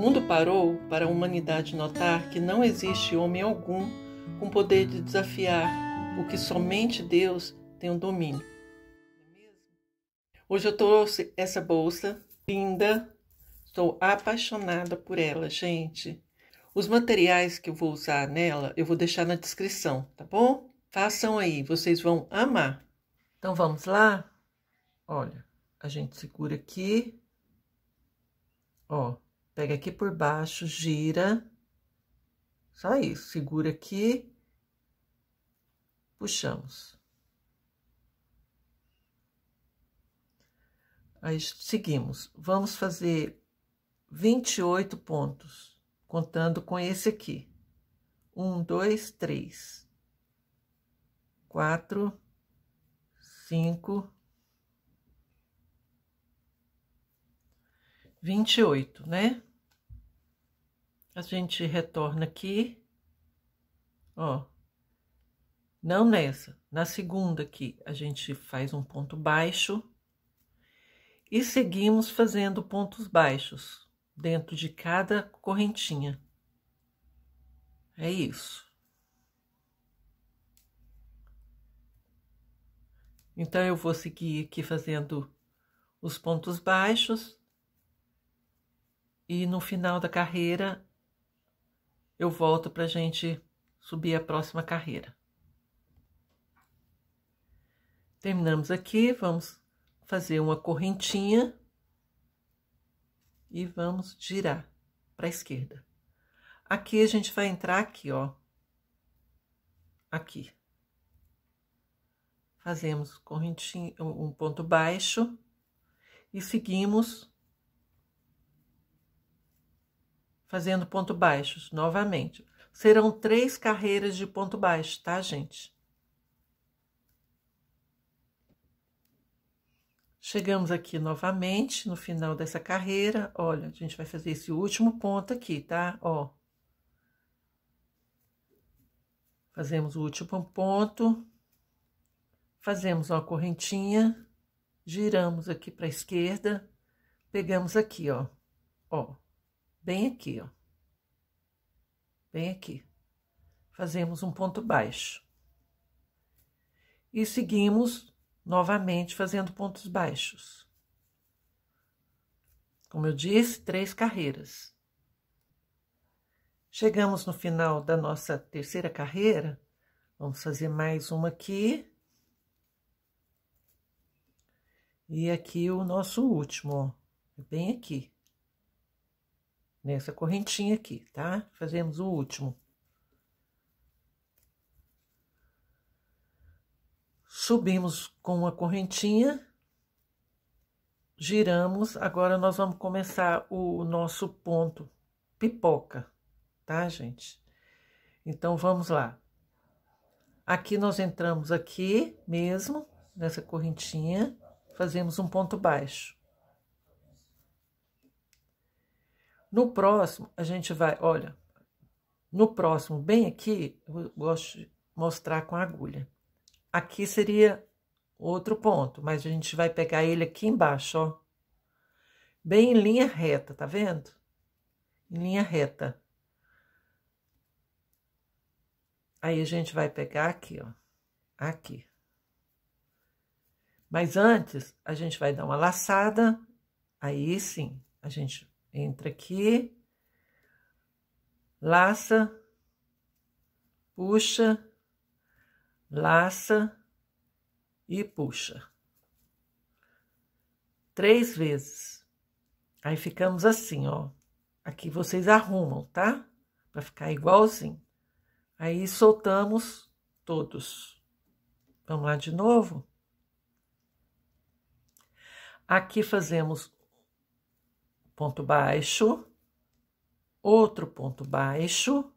mundo parou para a humanidade notar que não existe homem algum com poder de desafiar o que somente Deus tem o um domínio. Hoje eu trouxe essa bolsa linda, estou apaixonada por ela, gente. Os materiais que eu vou usar nela eu vou deixar na descrição, tá bom? Façam aí, vocês vão amar. Então vamos lá? Olha, a gente segura aqui. Ó, Pega aqui por baixo, gira. Só isso, segura aqui. Puxamos. Aí, seguimos. Vamos fazer 28 pontos, contando com esse aqui. Um, dois, três. Quatro, cinco. Vinte e oito, né? A gente retorna aqui, ó. Não nessa, na segunda aqui, a gente faz um ponto baixo e seguimos fazendo pontos baixos dentro de cada correntinha. É isso. Então, eu vou seguir aqui fazendo os pontos baixos e no final da carreira eu volto para a gente subir a próxima carreira. Terminamos aqui, vamos fazer uma correntinha e vamos girar para a esquerda. Aqui a gente vai entrar aqui, ó. Aqui. Fazemos correntinha, um ponto baixo e seguimos fazendo ponto baixos novamente. Serão três carreiras de ponto baixo, tá, gente? Chegamos aqui novamente no final dessa carreira. Olha, a gente vai fazer esse último ponto aqui, tá? Ó. Fazemos o último ponto. Fazemos uma correntinha. Giramos aqui para a esquerda. Pegamos aqui, ó. Ó bem aqui, ó. Bem aqui. Fazemos um ponto baixo. E seguimos novamente fazendo pontos baixos. Como eu disse, três carreiras. Chegamos no final da nossa terceira carreira. Vamos fazer mais uma aqui. E aqui o nosso último, ó. É bem aqui nessa correntinha aqui, tá? Fazemos o último. Subimos com uma correntinha, giramos, agora nós vamos começar o nosso ponto pipoca, tá, gente? Então, vamos lá. Aqui nós entramos aqui mesmo, nessa correntinha, fazemos um ponto baixo. No próximo, a gente vai, olha, no próximo, bem aqui, eu gosto de mostrar com a agulha. Aqui seria outro ponto, mas a gente vai pegar ele aqui embaixo, ó. Bem em linha reta, tá vendo? Em linha reta. Aí a gente vai pegar aqui, ó. Aqui. Mas antes, a gente vai dar uma laçada, aí sim, a gente Entra aqui, laça, puxa, laça e puxa. Três vezes. Aí ficamos assim, ó. Aqui vocês arrumam, tá? Pra ficar igualzinho. Aí soltamos todos. Vamos lá de novo? Aqui fazemos ponto baixo, outro ponto baixo.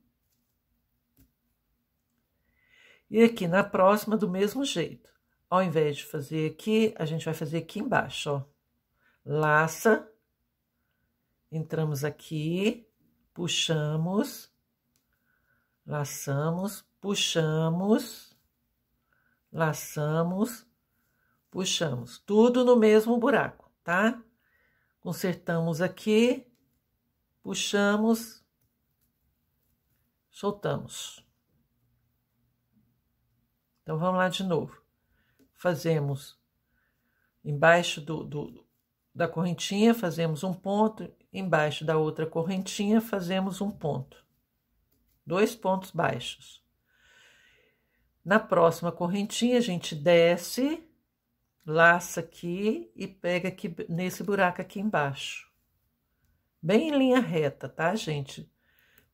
E aqui na próxima, do mesmo jeito. Ao invés de fazer aqui, a gente vai fazer aqui embaixo, ó. Laça, entramos aqui, puxamos, laçamos, puxamos, laçamos, puxamos. Tudo no mesmo buraco, tá? Consertamos aqui, puxamos, soltamos. Então, vamos lá de novo. Fazemos embaixo do, do, da correntinha, fazemos um ponto, embaixo da outra correntinha, fazemos um ponto. Dois pontos baixos. Na próxima correntinha, a gente desce, laça aqui e pega aqui nesse buraco aqui embaixo. Bem em linha reta, tá, gente?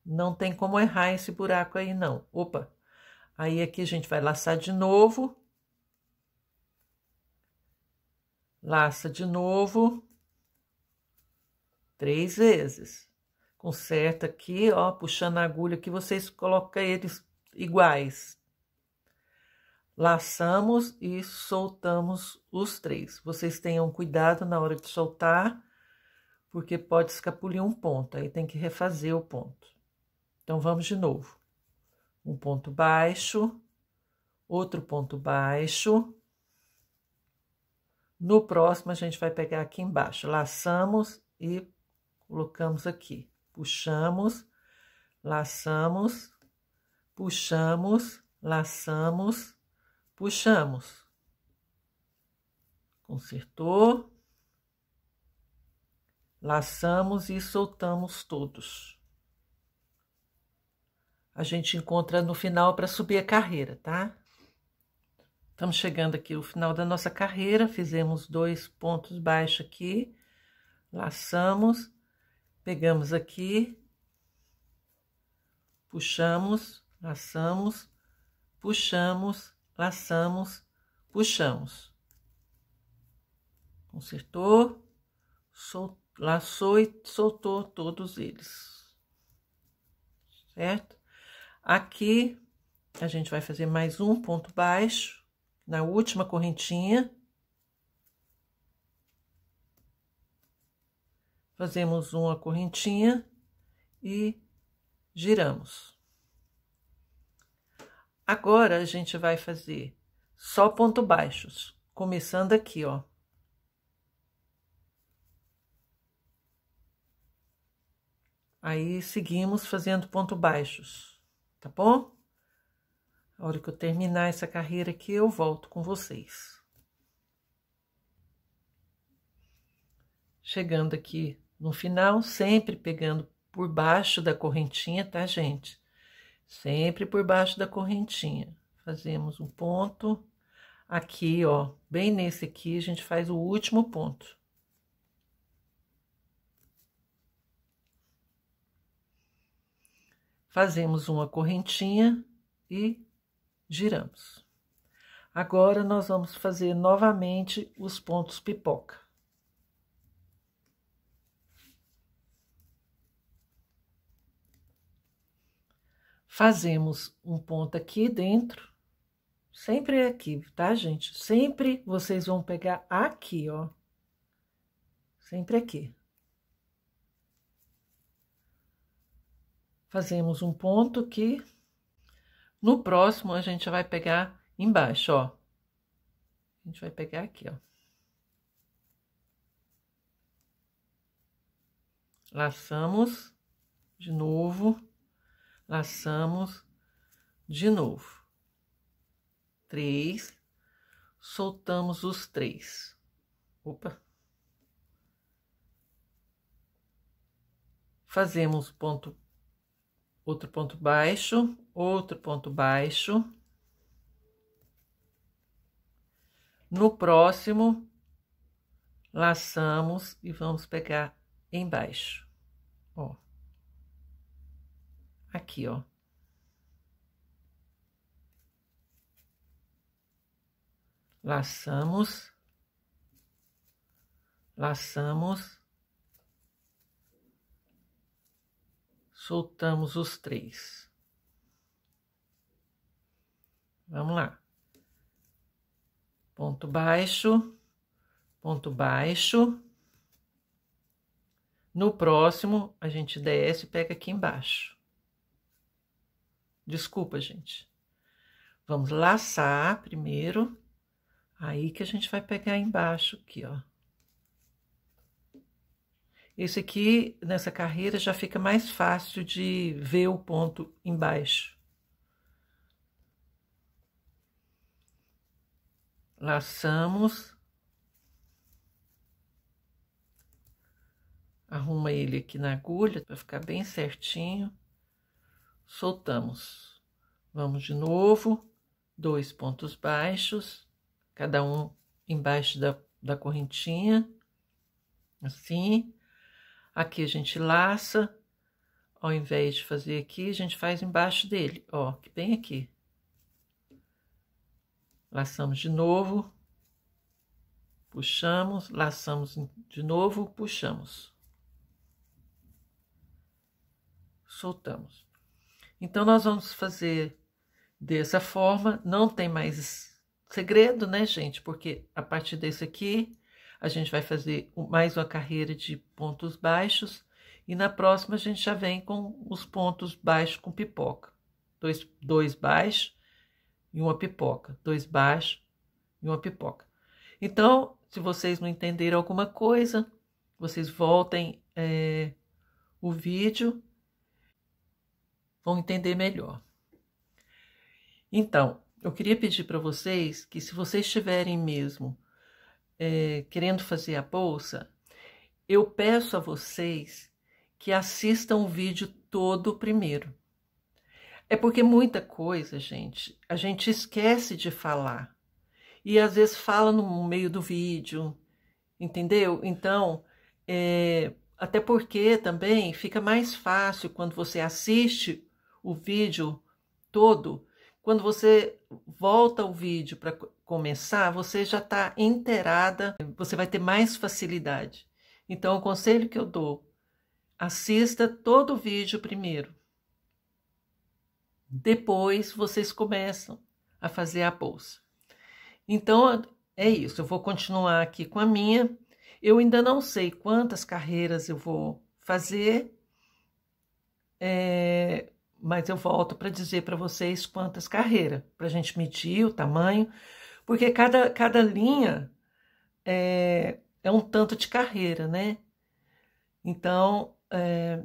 Não tem como errar esse buraco aí, não. Opa! Aí aqui a gente vai laçar de novo. Laça de novo. Três vezes. Conserta aqui, ó, puxando a agulha que vocês colocam eles iguais, laçamos e soltamos os três. Vocês tenham cuidado na hora de soltar, porque pode escapulir um ponto, aí tem que refazer o ponto. Então, vamos de novo. Um ponto baixo, outro ponto baixo. No próximo, a gente vai pegar aqui embaixo, laçamos e colocamos aqui. Puxamos, laçamos, puxamos, laçamos, puxamos, consertou, laçamos e soltamos todos. A gente encontra no final para subir a carreira, tá? Estamos chegando aqui no final da nossa carreira, fizemos dois pontos baixos aqui, laçamos, pegamos aqui, puxamos, laçamos, puxamos, laçamos, puxamos. Consertou, laçou e soltou todos eles. Certo? Aqui, a gente vai fazer mais um ponto baixo, na última correntinha. Fazemos uma correntinha e giramos. Agora a gente vai fazer só ponto baixos, começando aqui, ó. Aí seguimos fazendo ponto baixos, tá bom? A hora que eu terminar essa carreira aqui, eu volto com vocês. Chegando aqui no final, sempre pegando por baixo da correntinha, tá, gente? sempre por baixo da correntinha. Fazemos um ponto aqui, ó, bem nesse aqui, a gente faz o último ponto. Fazemos uma correntinha e giramos. Agora, nós vamos fazer novamente os pontos pipoca. Fazemos um ponto aqui dentro, sempre é aqui, tá, gente? Sempre vocês vão pegar aqui, ó. Sempre aqui. Fazemos um ponto aqui. No próximo, a gente vai pegar embaixo, ó. A gente vai pegar aqui, ó. Laçamos de novo laçamos de novo. Três, soltamos os três. Opa! Fazemos ponto, outro ponto baixo, outro ponto baixo. No próximo, laçamos e vamos pegar embaixo, ó. Aqui, ó. Laçamos. Laçamos. Soltamos os três. Vamos lá. Ponto baixo, ponto baixo. No próximo, a gente desce e pega aqui embaixo. Desculpa, gente. Vamos laçar primeiro, aí que a gente vai pegar embaixo aqui, ó. Esse aqui, nessa carreira, já fica mais fácil de ver o ponto embaixo. Laçamos. Arruma ele aqui na agulha, para ficar bem certinho soltamos. Vamos de novo, dois pontos baixos, cada um embaixo da, da correntinha, assim. Aqui a gente laça, ao invés de fazer aqui, a gente faz embaixo dele, ó, que bem aqui. Laçamos de novo, puxamos, laçamos de novo, puxamos. Soltamos. Então, nós vamos fazer dessa forma, não tem mais segredo, né, gente? Porque a partir desse aqui, a gente vai fazer mais uma carreira de pontos baixos e na próxima a gente já vem com os pontos baixos com pipoca. Dois, dois baixos e uma pipoca, dois baixos e uma pipoca. Então, se vocês não entenderam alguma coisa, vocês voltem é, o vídeo vão entender melhor. Então, eu queria pedir para vocês que, se vocês estiverem mesmo é, querendo fazer a bolsa, eu peço a vocês que assistam o vídeo todo primeiro. É porque muita coisa, gente, a gente esquece de falar. E às vezes fala no meio do vídeo, entendeu? Então, é, até porque também fica mais fácil quando você assiste o vídeo todo, quando você volta o vídeo para começar, você já está inteirada, você vai ter mais facilidade. Então, o conselho que eu dou, assista todo o vídeo primeiro. Depois vocês começam a fazer a bolsa. Então, é isso. Eu vou continuar aqui com a minha. Eu ainda não sei quantas carreiras eu vou fazer. É, mas eu volto para dizer para vocês quantas carreiras, para a gente medir o tamanho, porque cada, cada linha é, é um tanto de carreira, né? Então, é,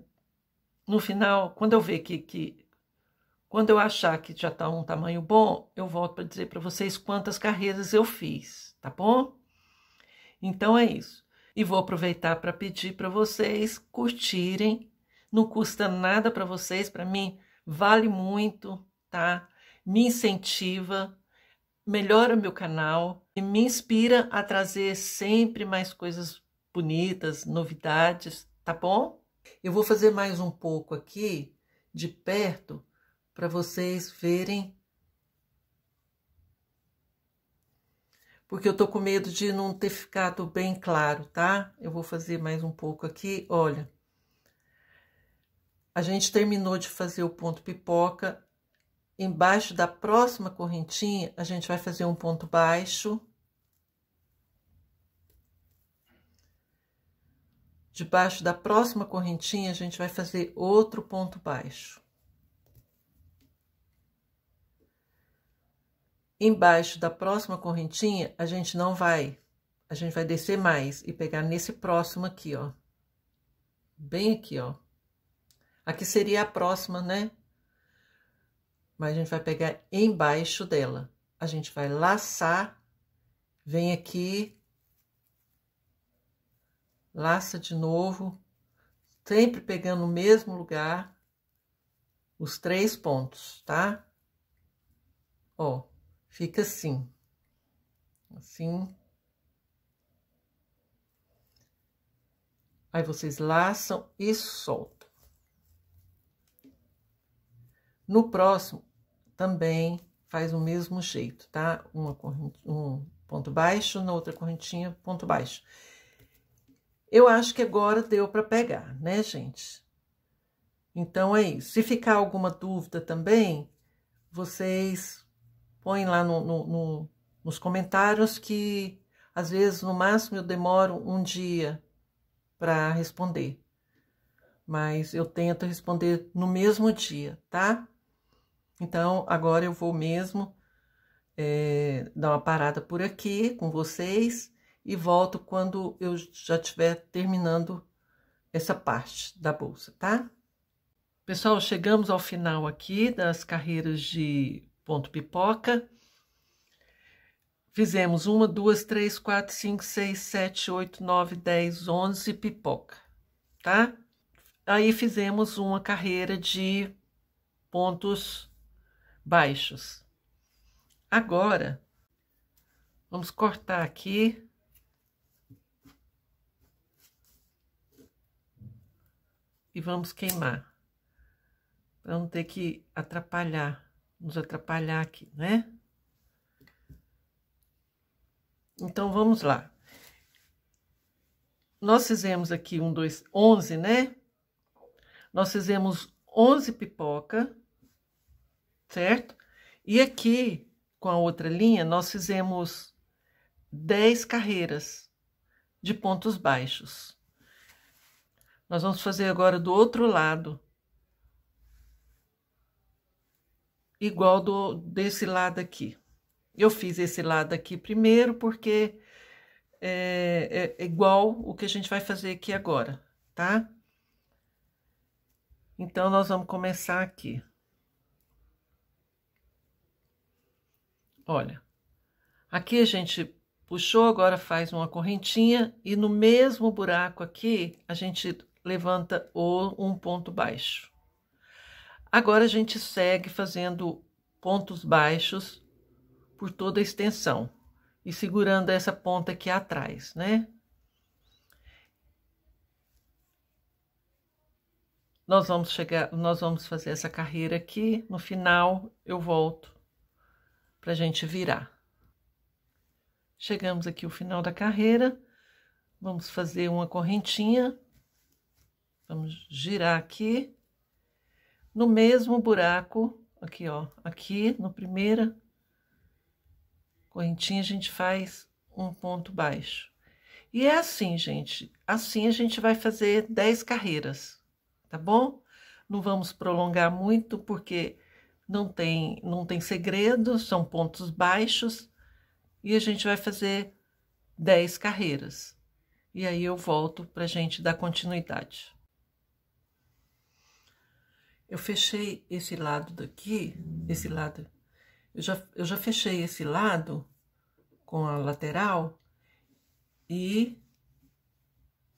no final, quando eu ver que, que quando eu achar que já está um tamanho bom, eu volto para dizer para vocês quantas carreiras eu fiz, tá bom? Então é isso. E vou aproveitar para pedir para vocês curtirem. Não custa nada para vocês, para mim vale muito, tá? Me incentiva, melhora meu canal e me inspira a trazer sempre mais coisas bonitas, novidades, tá bom? Eu vou fazer mais um pouco aqui de perto para vocês verem. Porque eu tô com medo de não ter ficado bem claro, tá? Eu vou fazer mais um pouco aqui, olha. A gente terminou de fazer o ponto pipoca. Embaixo da próxima correntinha, a gente vai fazer um ponto baixo. Debaixo da próxima correntinha, a gente vai fazer outro ponto baixo. Embaixo da próxima correntinha, a gente não vai, a gente vai descer mais e pegar nesse próximo aqui, ó. Bem aqui, ó. Aqui seria a próxima, né? Mas a gente vai pegar embaixo dela. A gente vai laçar, vem aqui, laça de novo, sempre pegando o mesmo lugar, os três pontos, tá? Ó, fica assim. Assim. Aí vocês laçam e soltam. No próximo, também faz o mesmo jeito, tá? Uma corrente, um ponto baixo, na outra correntinha, ponto baixo. Eu acho que agora deu para pegar, né, gente? Então é isso. Se ficar alguma dúvida também, vocês põem lá no, no, no, nos comentários que às vezes no máximo eu demoro um dia para responder. Mas eu tento responder no mesmo dia, tá? Então, agora eu vou mesmo é, dar uma parada por aqui com vocês e volto quando eu já estiver terminando essa parte da bolsa, tá? Pessoal, chegamos ao final aqui das carreiras de ponto pipoca. Fizemos uma, duas, três, quatro, cinco, seis, sete, oito, nove, dez, onze pipoca, tá? Aí fizemos uma carreira de pontos baixos. Agora, vamos cortar aqui. E vamos queimar, para não ter que atrapalhar, nos atrapalhar aqui, né? Então, vamos lá. Nós fizemos aqui um, dois, onze, né? Nós fizemos onze pipoca certo? E aqui, com a outra linha, nós fizemos 10 carreiras de pontos baixos. Nós vamos fazer agora do outro lado. Igual do, desse lado aqui. Eu fiz esse lado aqui primeiro porque é, é, é igual o que a gente vai fazer aqui agora, tá? Então, nós vamos começar aqui. Olha, aqui a gente puxou, agora faz uma correntinha e no mesmo buraco aqui a gente levanta um ponto baixo. Agora a gente segue fazendo pontos baixos por toda a extensão e segurando essa ponta aqui atrás, né? Nós vamos chegar, nós vamos fazer essa carreira aqui, no final eu volto para a gente virar. Chegamos aqui ao final da carreira, vamos fazer uma correntinha, vamos girar aqui, no mesmo buraco, aqui ó, aqui no primeira correntinha a gente faz um ponto baixo. E é assim, gente, assim a gente vai fazer 10 carreiras, tá bom? Não vamos prolongar muito, porque não tem, não tem segredo são pontos baixos, e a gente vai fazer 10 carreiras. E aí eu volto para a gente dar continuidade. Eu fechei esse lado daqui, esse lado, eu já, eu já fechei esse lado com a lateral e,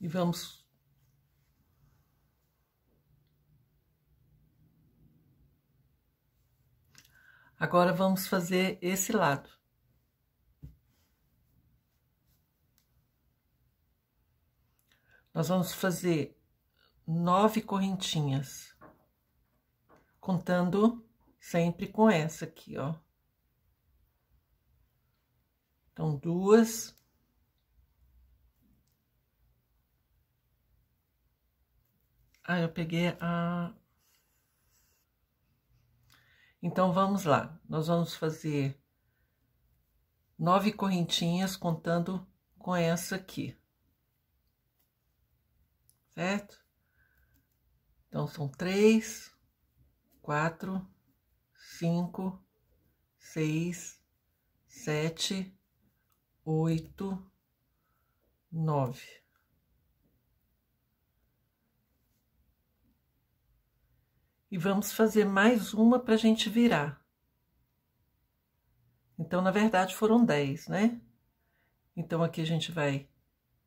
e vamos Agora, vamos fazer esse lado. Nós vamos fazer nove correntinhas, contando sempre com essa aqui, ó. Então, duas. Ah, eu peguei a então vamos lá, nós vamos fazer nove correntinhas contando com essa aqui, certo? Então são três, quatro, cinco, seis, sete, oito, nove. e vamos fazer mais uma para a gente virar. Então, na verdade, foram 10, né? Então, aqui a gente vai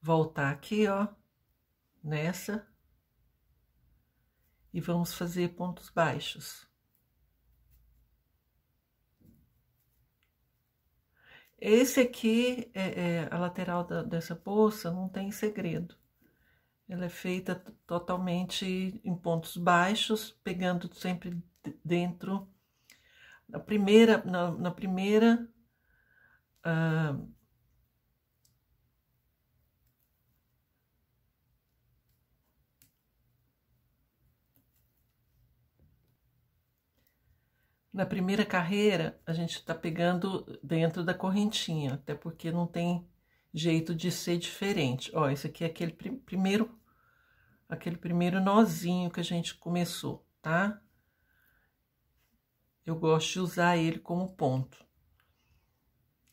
voltar aqui, ó, nessa. E vamos fazer pontos baixos. Esse aqui, é, é a lateral da, dessa bolsa, não tem segredo. Ela é feita totalmente em pontos baixos, pegando sempre dentro. Na primeira, na, na primeira ah, Na primeira carreira, a gente está pegando dentro da correntinha, até porque não tem jeito de ser diferente. Ó, esse aqui é aquele prim primeiro aquele primeiro nozinho que a gente começou, tá? Eu gosto de usar ele como ponto.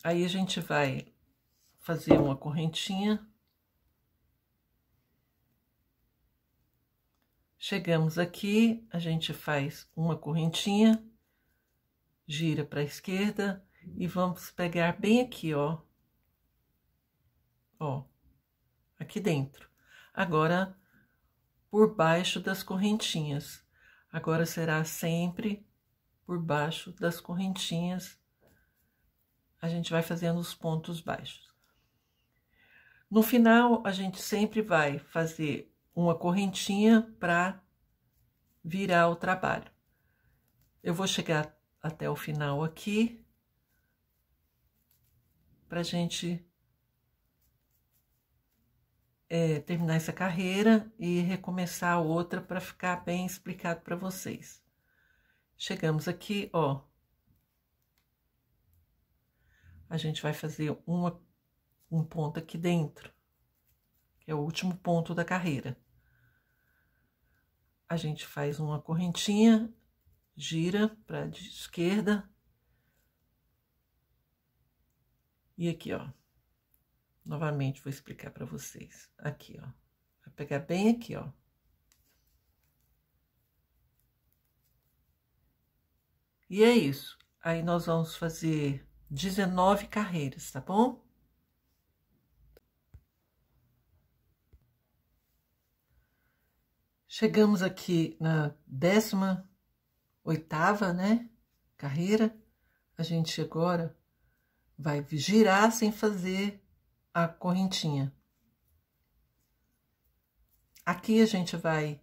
Aí a gente vai fazer uma correntinha. Chegamos aqui, a gente faz uma correntinha, gira para a esquerda e vamos pegar bem aqui, ó. Ó, aqui dentro. Agora, por baixo das correntinhas. Agora será sempre por baixo das correntinhas. A gente vai fazendo os pontos baixos. No final, a gente sempre vai fazer uma correntinha para virar o trabalho. Eu vou chegar até o final aqui para gente é, terminar essa carreira e recomeçar outra para ficar bem explicado para vocês. Chegamos aqui, ó. A gente vai fazer uma, um ponto aqui dentro, que é o último ponto da carreira. A gente faz uma correntinha, gira para a esquerda. E aqui, ó, Novamente, vou explicar para vocês. Aqui, ó. Vai pegar bem aqui, ó. E é isso. Aí nós vamos fazer 19 carreiras, tá bom? Chegamos aqui na décima oitava, né, carreira. A gente agora vai girar sem fazer a correntinha. Aqui a gente vai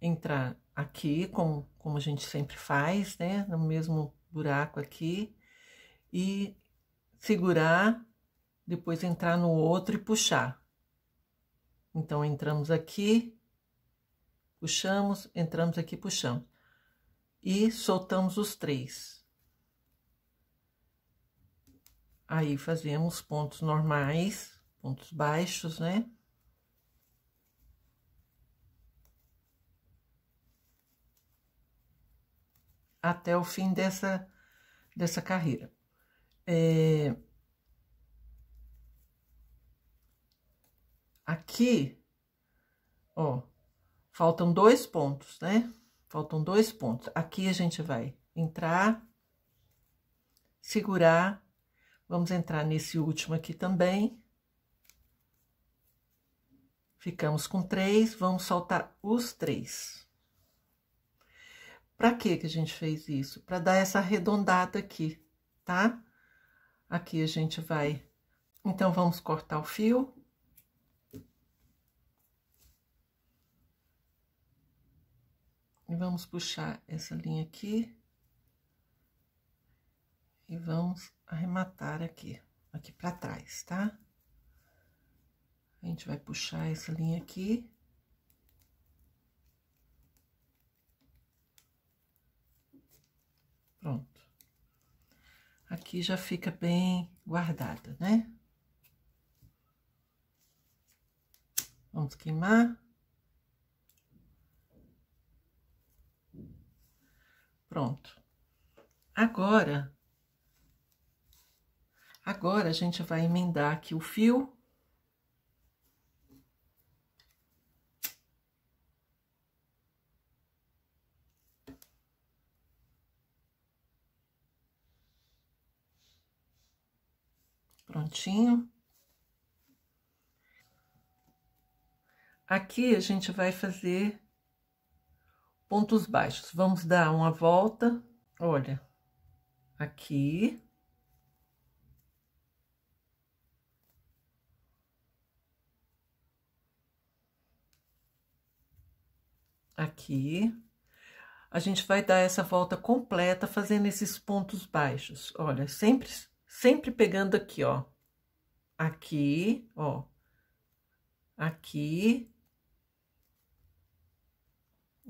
entrar aqui, com, como a gente sempre faz, né? No mesmo buraco aqui. E segurar, depois entrar no outro e puxar. Então, entramos aqui, puxamos, entramos aqui, puxamos. E soltamos os três. Aí, fazemos pontos normais, pontos baixos, né? Até o fim dessa, dessa carreira. É... Aqui, ó, faltam dois pontos, né? Faltam dois pontos. Aqui a gente vai entrar, segurar Vamos entrar nesse último aqui também. Ficamos com três, vamos soltar os três. Para que que a gente fez isso? Para dar essa arredondada aqui, tá? Aqui a gente vai... Então, vamos cortar o fio. E vamos puxar essa linha aqui. E vamos arrematar aqui, aqui pra trás, tá? A gente vai puxar essa linha aqui. Pronto. Aqui já fica bem guardada, né? Vamos queimar. Pronto. Agora, Agora, a gente vai emendar aqui o fio. Prontinho. Aqui a gente vai fazer pontos baixos. Vamos dar uma volta, olha, aqui, aqui. A gente vai dar essa volta completa fazendo esses pontos baixos. Olha, sempre, sempre pegando aqui, ó. Aqui, ó. Aqui.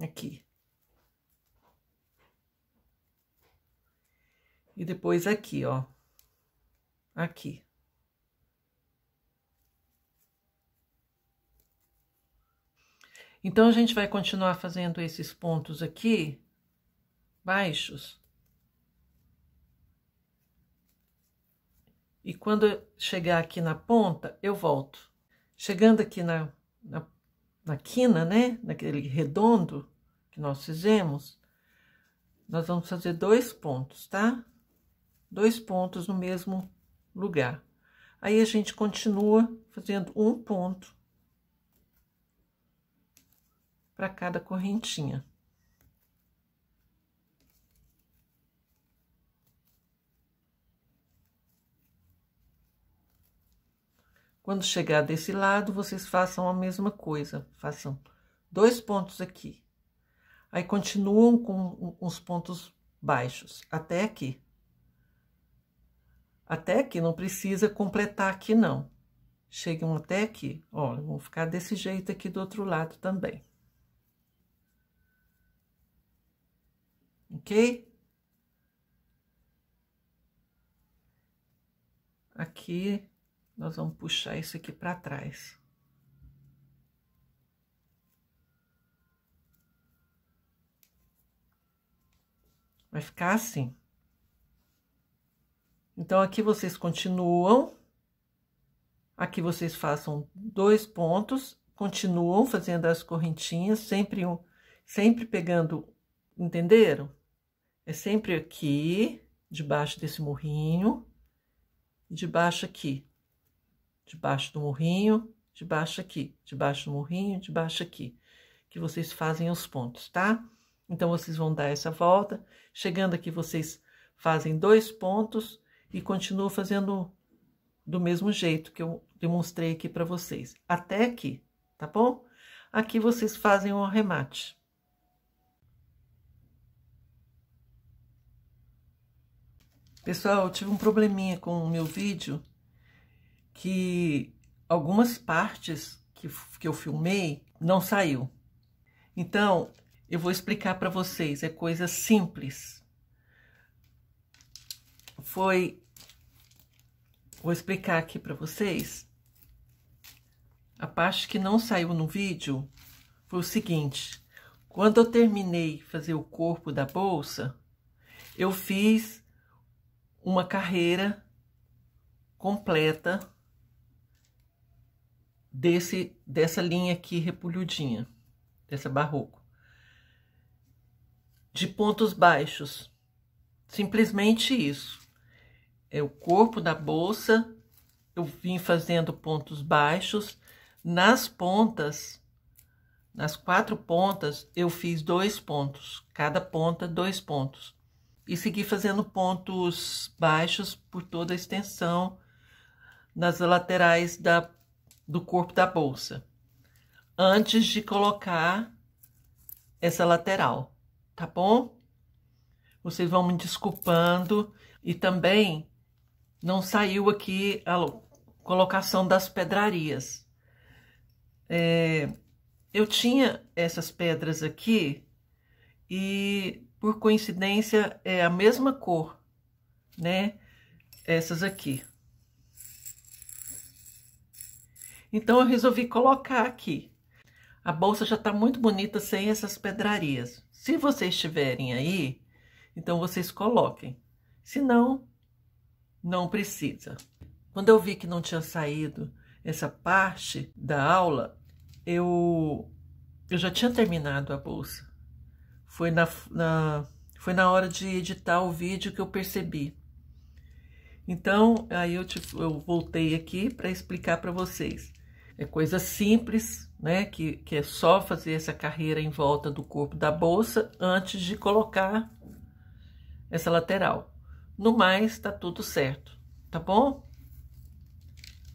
Aqui. E depois aqui, ó. Aqui. Então, a gente vai continuar fazendo esses pontos aqui, baixos. E quando chegar aqui na ponta, eu volto. Chegando aqui na, na, na quina, né, naquele redondo que nós fizemos, nós vamos fazer dois pontos, tá? Dois pontos no mesmo lugar. Aí, a gente continua fazendo um ponto para cada correntinha. Quando chegar desse lado, vocês façam a mesma coisa, façam dois pontos aqui. Aí continuam com os pontos baixos até aqui. Até aqui, não precisa completar aqui não. Chegam até aqui, olha, vão ficar desse jeito aqui do outro lado também. ok? Aqui, nós vamos puxar isso aqui para trás. Vai ficar assim. Então, aqui vocês continuam, aqui vocês façam dois pontos, continuam fazendo as correntinhas, sempre sempre pegando, entenderam? É sempre aqui, debaixo desse morrinho, debaixo aqui, debaixo do morrinho, debaixo aqui, debaixo do morrinho, debaixo aqui, que vocês fazem os pontos, tá? Então, vocês vão dar essa volta, chegando aqui, vocês fazem dois pontos e continuam fazendo do mesmo jeito que eu demonstrei aqui para vocês, até aqui, tá bom? Aqui vocês fazem um arremate. Pessoal, eu tive um probleminha com o meu vídeo, que algumas partes que, que eu filmei não saiu. Então, eu vou explicar para vocês, é coisa simples. Foi, vou explicar aqui para vocês, a parte que não saiu no vídeo foi o seguinte, quando eu terminei fazer o corpo da bolsa, eu fiz uma carreira completa desse dessa linha aqui repulhudinha, dessa barroco. De pontos baixos. Simplesmente isso. É o corpo da bolsa, eu vim fazendo pontos baixos. Nas pontas, nas quatro pontas, eu fiz dois pontos. Cada ponta, dois pontos e seguir fazendo pontos baixos por toda a extensão nas laterais da, do corpo da bolsa, antes de colocar essa lateral, tá bom? Vocês vão me desculpando e também não saiu aqui a colocação das pedrarias. É, eu tinha essas pedras aqui e por coincidência, é a mesma cor, né? Essas aqui. Então, eu resolvi colocar aqui. A bolsa já tá muito bonita sem essas pedrarias. Se vocês tiverem aí, então vocês coloquem. Se não, não precisa. Quando eu vi que não tinha saído essa parte da aula, eu, eu já tinha terminado a bolsa. Foi na, na, foi na hora de editar o vídeo que eu percebi. Então, aí eu, te, eu voltei aqui para explicar para vocês. É coisa simples, né? Que, que é só fazer essa carreira em volta do corpo da bolsa antes de colocar essa lateral. No mais, tá tudo certo, tá bom?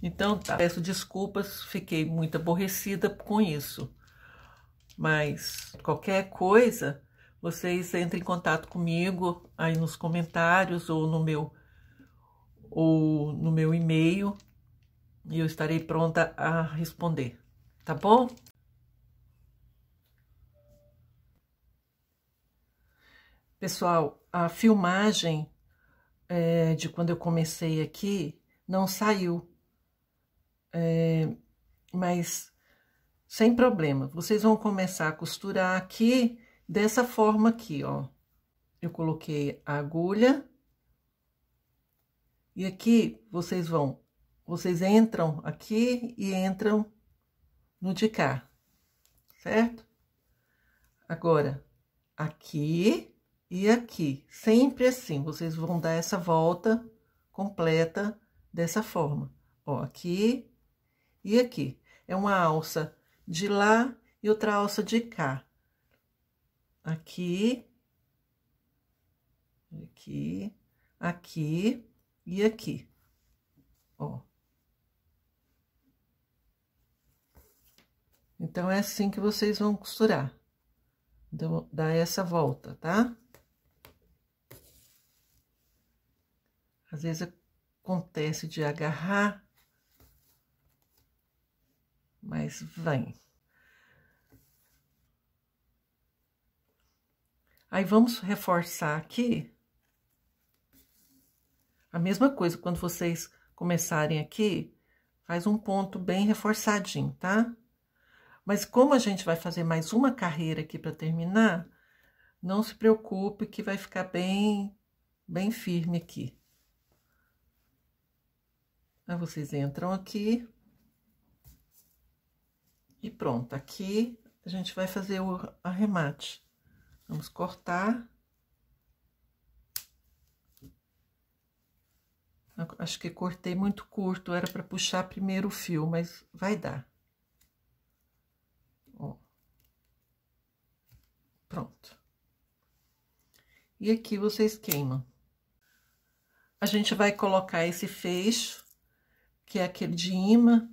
Então tá, peço desculpas, fiquei muito aborrecida com isso. Mas qualquer coisa, vocês entrem em contato comigo aí nos comentários ou no meu ou no meu e-mail e eu estarei pronta a responder, tá bom? Pessoal, a filmagem é, de quando eu comecei aqui não saiu, é, mas sem problema. Vocês vão começar a costurar aqui dessa forma aqui, ó. Eu coloquei a agulha. E aqui vocês vão, vocês entram aqui e entram no de cá, certo? Agora, aqui e aqui, sempre assim, vocês vão dar essa volta completa dessa forma. Ó, aqui e aqui. É uma alça de lá e outra alça de cá aqui, aqui, aqui e aqui, ó. Então, é assim que vocês vão costurar. Então, dá essa volta, tá? Às vezes acontece de agarrar, mas vem. Aí, vamos reforçar aqui. A mesma coisa, quando vocês começarem aqui, faz um ponto bem reforçadinho, tá? Mas como a gente vai fazer mais uma carreira aqui para terminar, não se preocupe que vai ficar bem, bem firme aqui. Aí vocês entram aqui. E pronto, aqui a gente vai fazer o arremate. Vamos cortar. Acho que cortei muito curto, era para puxar primeiro o fio, mas vai dar. Ó. Pronto. E aqui vocês queimam. A gente vai colocar esse fecho, que é aquele de imã,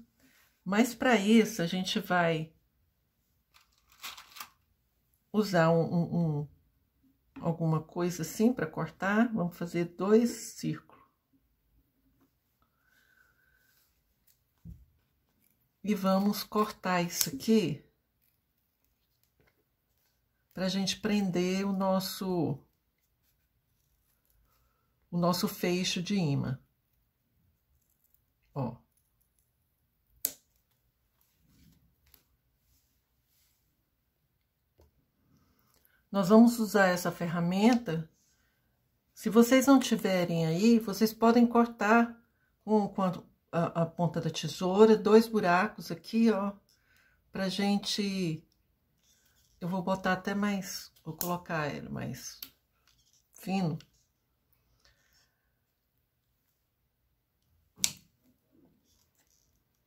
mas para isso a gente vai usar um, um, um alguma coisa assim para cortar, vamos fazer dois círculos. E vamos cortar isso aqui para a gente prender o nosso o nosso fecho de imã. Nós vamos usar essa ferramenta. Se vocês não tiverem aí, vocês podem cortar um, com a, a, a ponta da tesoura, dois buracos aqui, ó, pra gente... Eu vou botar até mais, vou colocar ele mais fino.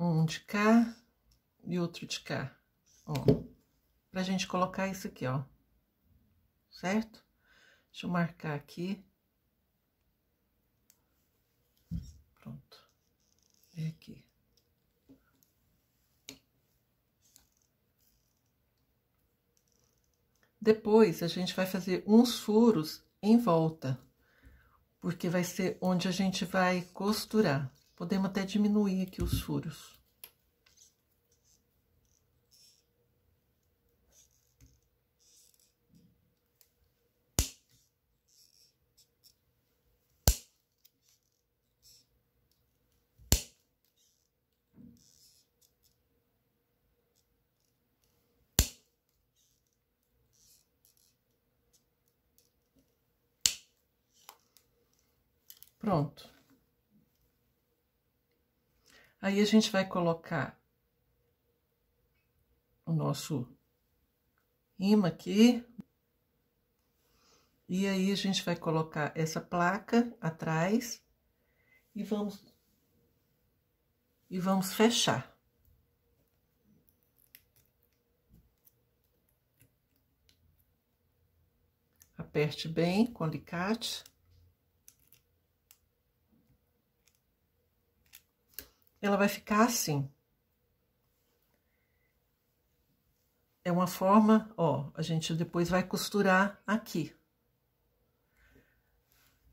um de cá e outro de cá, ó, pra gente colocar isso aqui, ó certo? Deixa eu marcar aqui. Pronto. É aqui. Depois, a gente vai fazer uns furos em volta, porque vai ser onde a gente vai costurar. Podemos até diminuir aqui os furos. Pronto. Aí a gente vai colocar o nosso imã aqui. E aí a gente vai colocar essa placa atrás e vamos e vamos fechar. Aperte bem com alicate. ela vai ficar assim. É uma forma, ó, a gente depois vai costurar aqui.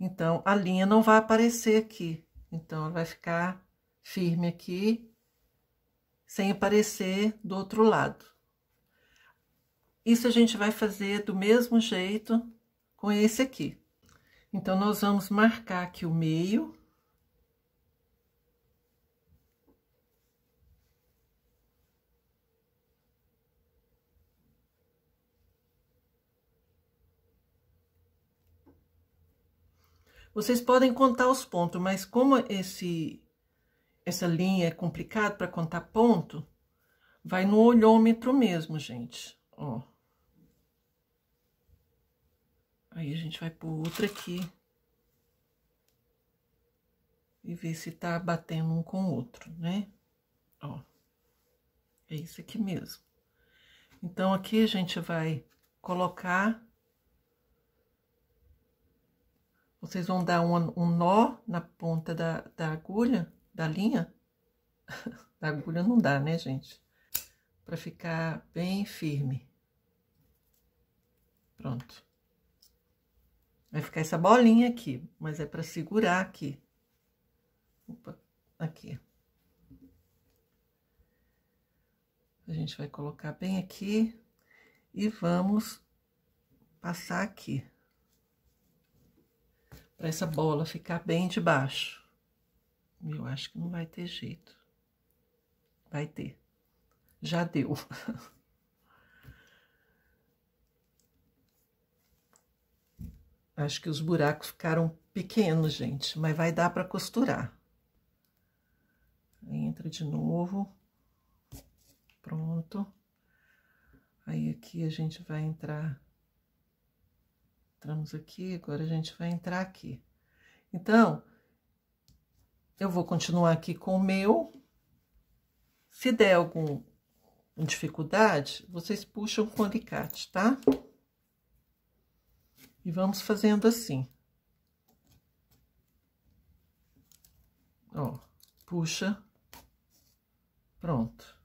Então, a linha não vai aparecer aqui. Então, ela vai ficar firme aqui, sem aparecer do outro lado. Isso a gente vai fazer do mesmo jeito com esse aqui. Então, nós vamos marcar aqui o meio Vocês podem contar os pontos, mas como esse essa linha é complicado para contar ponto, vai no olhômetro mesmo, gente. Ó. Aí a gente vai por outra aqui. E ver se tá batendo um com o outro, né? Ó. É isso aqui mesmo. Então, aqui a gente vai colocar vocês vão dar um, um nó na ponta da, da agulha, da linha. da agulha não dá, né, gente? Pra ficar bem firme. Pronto. Vai ficar essa bolinha aqui, mas é pra segurar aqui. Opa, aqui. A gente vai colocar bem aqui e vamos passar aqui para essa bola ficar bem de baixo. Eu acho que não vai ter jeito. Vai ter. Já deu. Acho que os buracos ficaram pequenos, gente, mas vai dar para costurar. Entra de novo. Pronto. Aí aqui a gente vai entrar Entramos aqui, agora a gente vai entrar aqui. Então, eu vou continuar aqui com o meu. Se der alguma dificuldade, vocês puxam com o alicate, tá? E vamos fazendo assim. Ó, puxa. Pronto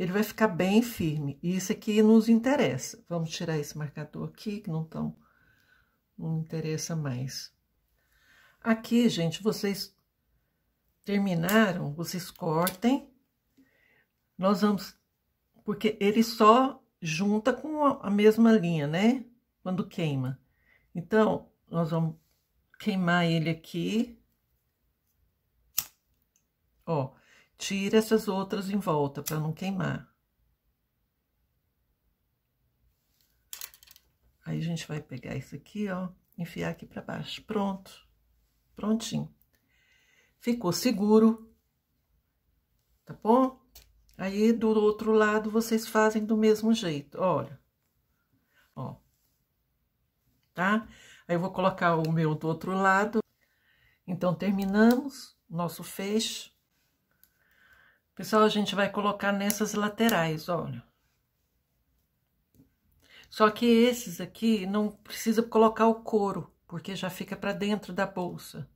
ele vai ficar bem firme. E isso aqui é nos interessa. Vamos tirar esse marcador aqui, que não, tão, não interessa mais. Aqui, gente, vocês terminaram, vocês cortem. Nós vamos... Porque ele só junta com a mesma linha, né? Quando queima. Então, nós vamos queimar ele aqui. Ó, Tira essas outras em volta para não queimar. Aí a gente vai pegar isso aqui, ó, enfiar aqui para baixo. Pronto. Prontinho. Ficou seguro. Tá bom? Aí, do outro lado, vocês fazem do mesmo jeito. Olha. Ó. Tá? Aí, eu vou colocar o meu do outro lado. Então, terminamos nosso fecho. Pessoal, a gente vai colocar nessas laterais, olha. Só que esses aqui não precisa colocar o couro, porque já fica para dentro da bolsa.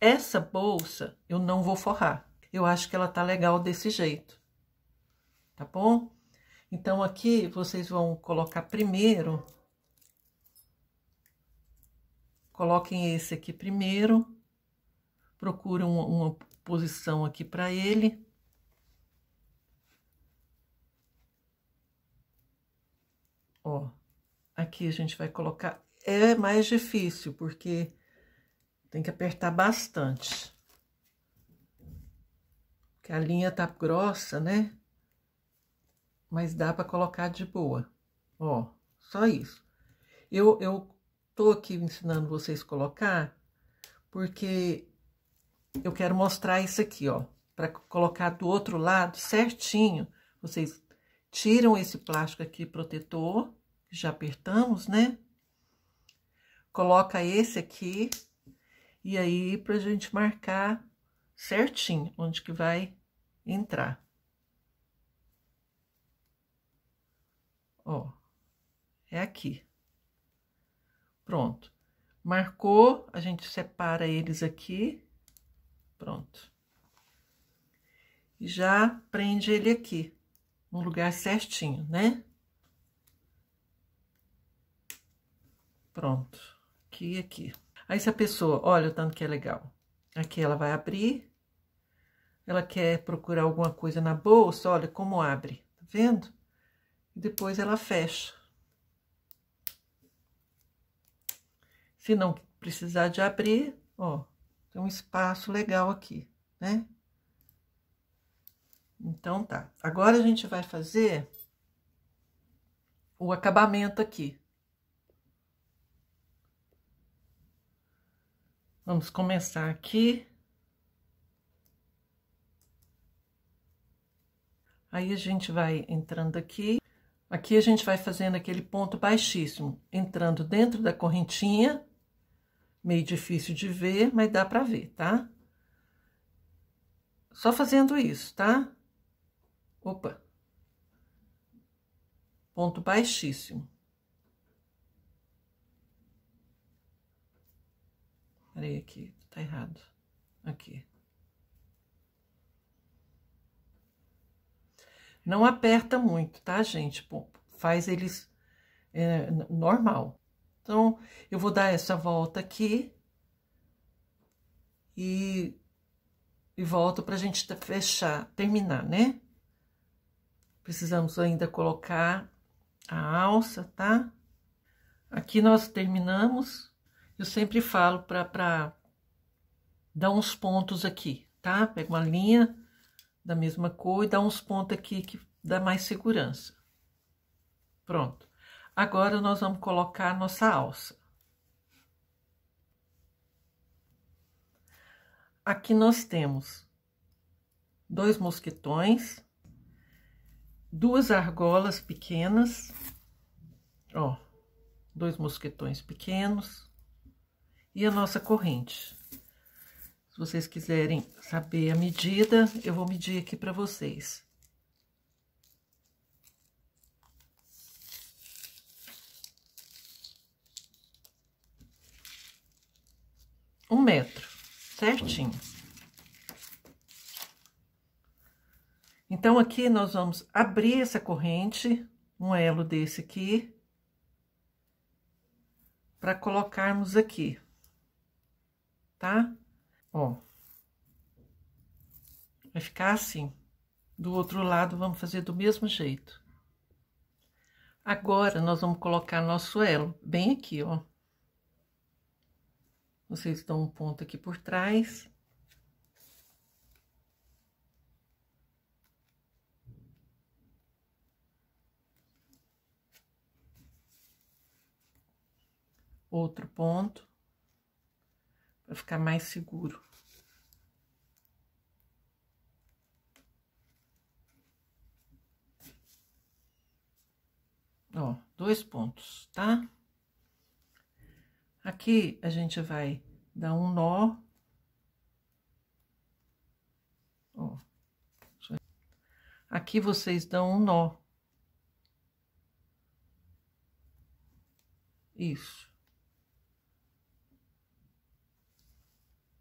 Essa bolsa eu não vou forrar. Eu acho que ela tá legal desse jeito. Tá bom? Então, aqui vocês vão colocar primeiro. Coloquem esse aqui primeiro. Procurem uma, uma posição aqui para ele. Ó, aqui a gente vai colocar... É mais difícil, porque tem que apertar bastante. Porque a linha tá grossa, né? Mas dá para colocar de boa. Ó, só isso. Eu, eu tô aqui ensinando vocês colocar, porque eu quero mostrar isso aqui, ó. Para colocar do outro lado certinho, vocês Tiram esse plástico aqui protetor, que já apertamos, né? Coloca esse aqui, e aí pra gente marcar certinho onde que vai entrar. Ó, é aqui. Pronto. Marcou, a gente separa eles aqui. Pronto. E já prende ele aqui no lugar certinho, né? Pronto, aqui e aqui. Aí, se a pessoa, olha o tanto que é legal. Aqui ela vai abrir, ela quer procurar alguma coisa na bolsa, olha como abre, tá vendo? E depois ela fecha. Se não precisar de abrir, ó, tem um espaço legal aqui, né? Então tá. Agora a gente vai fazer o acabamento aqui. Vamos começar aqui. Aí a gente vai entrando aqui. Aqui a gente vai fazendo aquele ponto baixíssimo, entrando dentro da correntinha. Meio difícil de ver, mas dá pra ver, tá? Só fazendo isso, Tá? Opa! Ponto baixíssimo. Peraí aqui, tá errado. Aqui. Não aperta muito, tá, gente? Faz eles é, normal. Então, eu vou dar essa volta aqui e, e volto pra gente fechar, terminar, né? Precisamos ainda colocar a alça, tá? Aqui nós terminamos. Eu sempre falo para dar uns pontos aqui, tá? Pega uma linha da mesma cor e dá uns pontos aqui que dá mais segurança. Pronto. Agora nós vamos colocar nossa alça. Aqui nós temos dois mosquetões, duas argolas pequenas, ó, dois mosquetões pequenos e a nossa corrente. Se vocês quiserem saber a medida, eu vou medir aqui para vocês. Um metro, certinho. Então, aqui nós vamos abrir essa corrente, um elo desse aqui, para colocarmos aqui, tá? Ó, vai ficar assim. Do outro lado, vamos fazer do mesmo jeito. Agora, nós vamos colocar nosso elo bem aqui, ó. Vocês dão um ponto aqui por trás. outro ponto para ficar mais seguro. Ó, dois pontos, tá? Aqui a gente vai dar um nó. Ó. Aqui vocês dão um nó. Isso.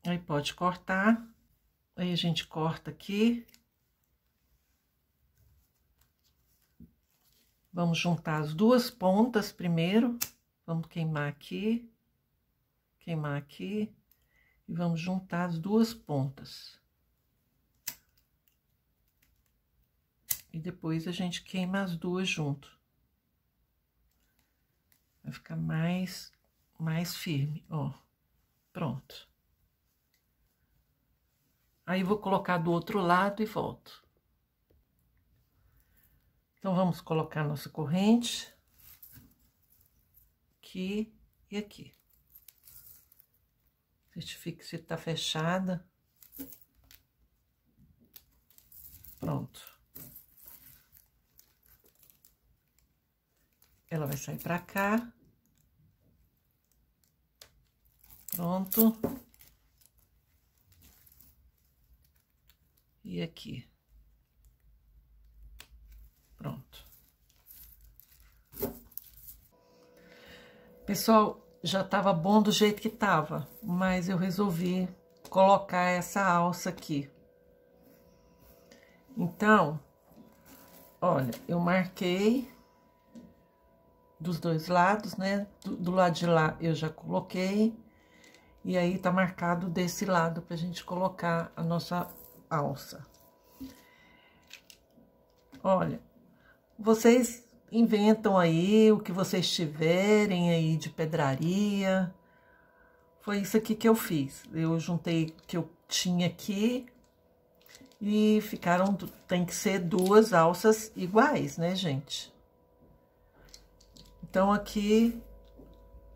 Aí pode cortar. Aí a gente corta aqui. Vamos juntar as duas pontas primeiro. Vamos queimar aqui, queimar aqui. E vamos juntar as duas pontas. E depois a gente queima as duas junto. Vai ficar mais, mais firme, ó. Pronto. Aí vou colocar do outro lado e volto. Então, vamos colocar nossa corrente. Aqui e aqui. Certifique se tá fechada. Pronto. Ela vai sair pra cá. Pronto. e aqui. Pronto. Pessoal, já estava bom do jeito que estava, mas eu resolvi colocar essa alça aqui. Então, olha, eu marquei dos dois lados, né? Do, do, lado de lá eu já coloquei, e aí tá marcado desse lado pra gente colocar a nossa alça. Olha, vocês inventam aí o que vocês tiverem aí de pedraria. Foi isso aqui que eu fiz. Eu juntei o que eu tinha aqui e ficaram, tem que ser duas alças iguais, né, gente? Então, aqui,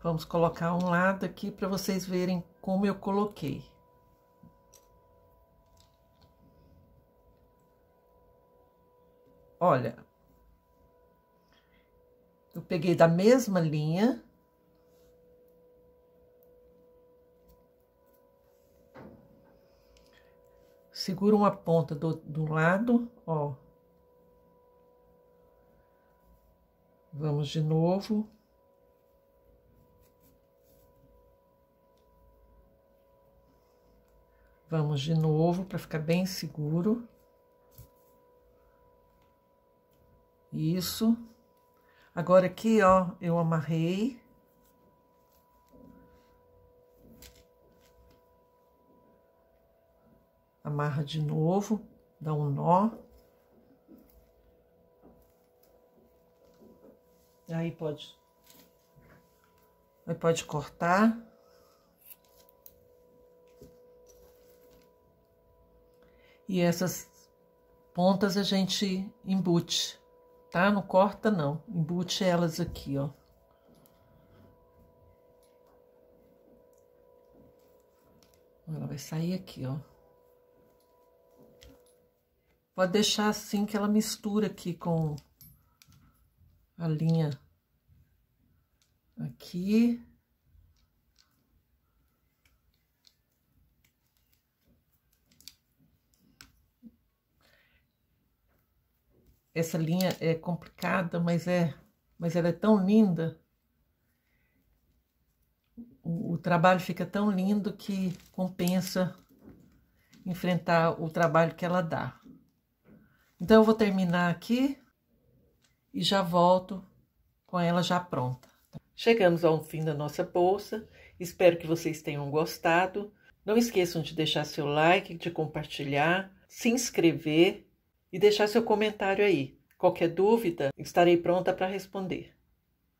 vamos colocar um lado aqui para vocês verem como eu coloquei. Olha, eu peguei da mesma linha. Seguro uma ponta do, do lado, ó. Vamos de novo. Vamos de novo para ficar bem seguro. Isso. Agora aqui, ó, eu amarrei. Amarra de novo, dá um nó. Aí pode... Aí pode cortar. E essas pontas a gente embute tá? Não corta não, embute elas aqui, ó. Ela vai sair aqui, ó. Pode deixar assim que ela mistura aqui com a linha aqui. Essa linha é complicada, mas é, mas ela é tão linda. O, o trabalho fica tão lindo que compensa enfrentar o trabalho que ela dá. Então eu vou terminar aqui e já volto com ela já pronta. Chegamos ao fim da nossa bolsa. Espero que vocês tenham gostado. Não esqueçam de deixar seu like, de compartilhar, se inscrever e deixar seu comentário aí. Qualquer dúvida, estarei pronta para responder.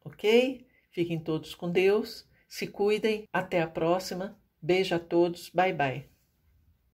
Ok? Fiquem todos com Deus, se cuidem, até a próxima. Beijo a todos, bye bye.